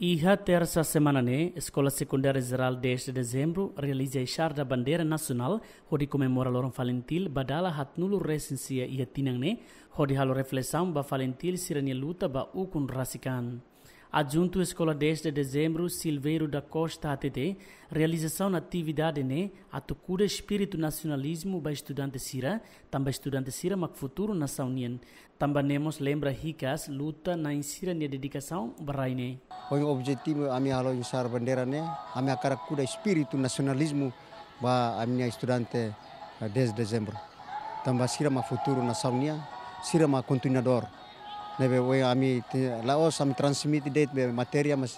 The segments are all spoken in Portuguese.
Iha terça semana ne, Escola Secundária Geral 10 de dezembro realiza a da bandeira nacional, onde comemora Loron Valentil, badala hat nulu recensia ia tinang né, onde halo reflexão ba Valentil sirani luta ba ukun rasikan. Adjunto Escola 10 de Dezembro, Silveiro da Costa ATT, realização na atividade NE, a Tucura Espírito Nacionalismo para Estudante Sira, também Estudante Sira, mas futuro na União. Também nemos lembra ricas luta na insira e dedicação Braine. O objetivo a minha alô usar bandeira NE, a minha caracura Espírito Nacionalismo para a minha estudante 10 eh, de Dezembro. Também Sira, mas futuro na União, Sira, mas continuador. nebe we ami laos ami transmit det be materia mas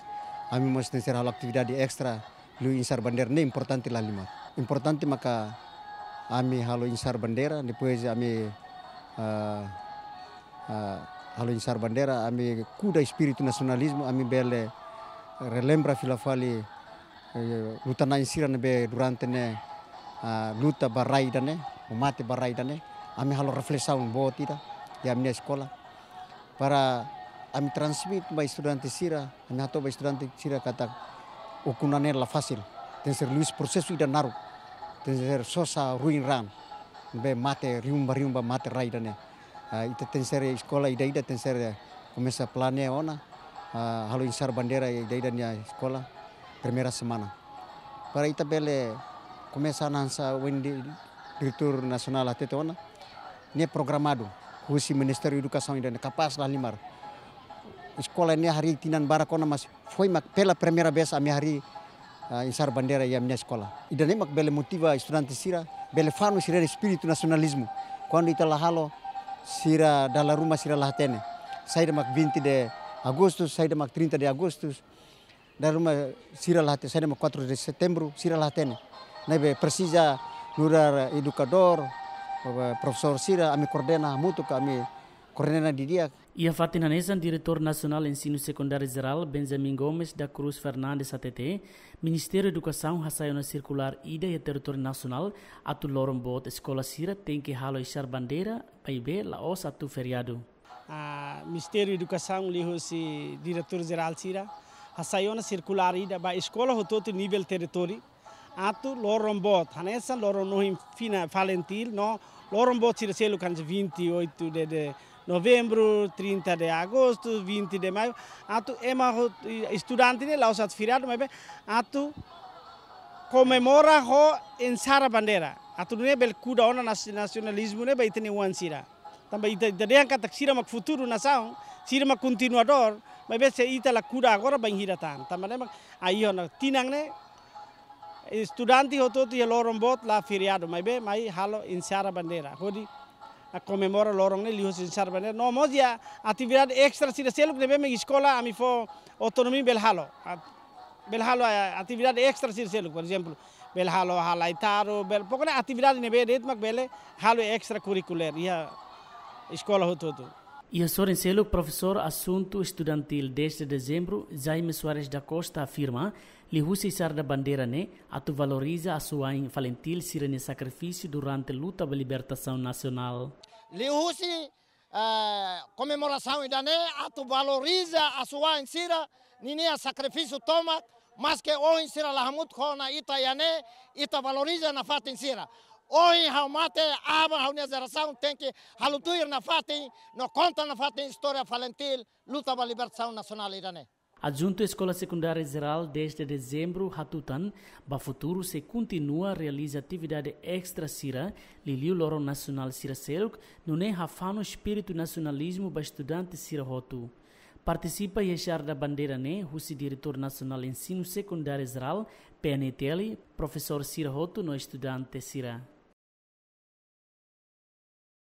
ami mas tenser hal di extra lu insar bandera ne importante la lima importante maka ami halo insar bandera depois ami uh, uh, halo insar bandera ami kuda espírito nasionalismo ami bele relembra filafali uh, luta na insira be durante ne uh, luta barai dane umate barai dane ami halo reflexão boa tida ya minha sekolah para ami transmit ba student sira, ami hato ba estudiante sira kata ukunaner la fasil. ten ser Luis proceso ida naru, ten ser sosa ruin ram, be mate riumba riumba mate raida ne, uh, ah, ite ten ser sekolah ida ida ten ser eh, komesa planea ona, uh, ah, halo insar bandera ida ida nia sekolah, primeira semana. Para ita bele komesa nansa Wendy, direktur nasional até ona, ne programado, husi Ministério da dan kapas capaz lá limar. ini hari tinan barakona mas foi mak pela primeira vez mi hari uh, eh, insar bandeira e a minha escola. mak bele motiva estudante sira, bele fano sira espírito nacionalismo. Quando ita halo sira dala rumah sira lahatene. Saída mak 20 de agosto, saída mak 30 de agosto. Da rumah sira lahate, saya mak 4 de setembro, sira lahatene. Nebe persija nurar edukador professor Cira me coordena muito, me coordena de dia. E a fatinanesa, diretor nacional ensino secundário geral, Benjamin Gomes da Cruz Fernandes ATT, Ministério da Educação, Rassaio na Circular Ida e Território Nacional, Atu Lorombot, Escola Cira, tem que ralo e bandeira, Paibê, Laos, Atu Feriado. Ah, Ministério da Educação, Lihosi, diretor geral Cira, Rassaio na Circular Ida, ba escola rototo nível território, atu lorombot hanesa loro nohim fina falentil no lo circelo canje 28 de de novembro 30 de agosto 20 de maio atu ema estudante de lausat firado mebe atu comemora ho en sara bandera atu ne bel kuda ona nacionalismo ne baitene wansira tamba ita ita de anka taksira mak futuro nação sira mak continuador mebe se ita la kuda agora banhira tan tamba ne mak ayo na tinang estudiante hoto ti lorong bot la feriado mai be mai halo insara bandera hodi a comemora lorong ne en insara bandera no mo ya. Actividad extra sira seluk que me escola ami fo autonomía bel halo bel halo actividad extra sira seluk por ejemplo, bel halo halaitaro bel actividad, atividade nebe De mak bele halo extra curricular ya, escola hoto E a Encelo, professor assunto estudantil desde dezembro, Jaime Soares da Costa afirma que o Cesar da Bandeira né, atu valoriza a sua infalentil sirene sacrifício durante a luta pela libertação nacional. Russi, eh, comemoração da né, atu valoriza a sua insira, nini sacrifício toma, mas que o insira lahamut kona ita yane, ita valoriza na fata insira. Oi, Raumate, Aba, Raunização, tem que Halutuir na Fátima, não conta na Fátima História Falentil, luta pela libertação nacional iraniana. Adjunto Escola Secundária Geral desde dezembro, Hatutan, ba futuro se continua realiza atividade extra sira, liliu loro nacional sira seluk, nunen Rafano espírito nacionalismo ba estudante sira hotu. Participa Yeshar da Bandeira Ne, né, Rússia Diretor Nacional Ensino Secundário Geral, PNTL, professor Sira Hoto, no estudante Sira.